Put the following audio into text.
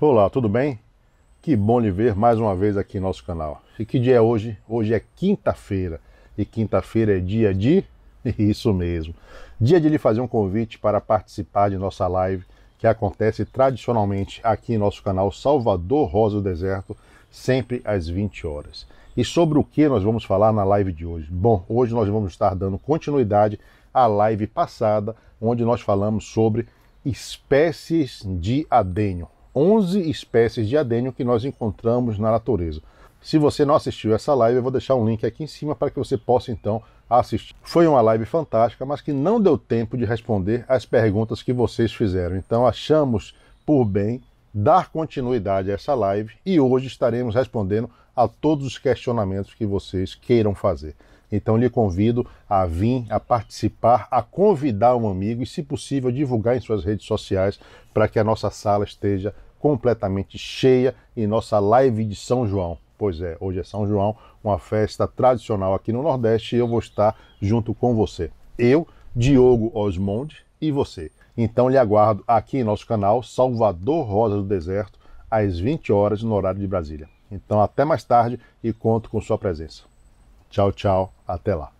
Olá, tudo bem? Que bom lhe ver mais uma vez aqui no nosso canal. E que dia é hoje? Hoje é quinta-feira. E quinta-feira é dia de. Isso mesmo. Dia de lhe fazer um convite para participar de nossa live que acontece tradicionalmente aqui em nosso canal Salvador Rosa do Deserto, sempre às 20 horas. E sobre o que nós vamos falar na live de hoje? Bom, hoje nós vamos estar dando continuidade à live passada, onde nós falamos sobre espécies de adênio. 11 espécies de adênio que nós encontramos na natureza. Se você não assistiu essa live, eu vou deixar um link aqui em cima para que você possa então assistir. Foi uma live fantástica, mas que não deu tempo de responder às perguntas que vocês fizeram. Então achamos por bem dar continuidade a essa live e hoje estaremos respondendo a todos os questionamentos que vocês queiram fazer. Então lhe convido a vir, a participar, a convidar um amigo e, se possível, divulgar em suas redes sociais para que a nossa sala esteja completamente cheia em nossa live de São João. Pois é, hoje é São João, uma festa tradicional aqui no Nordeste e eu vou estar junto com você. Eu, Diogo Osmond e você. Então lhe aguardo aqui em nosso canal Salvador Rosa do Deserto, às 20 horas no horário de Brasília. Então até mais tarde e conto com sua presença. Tchau, tchau, até lá.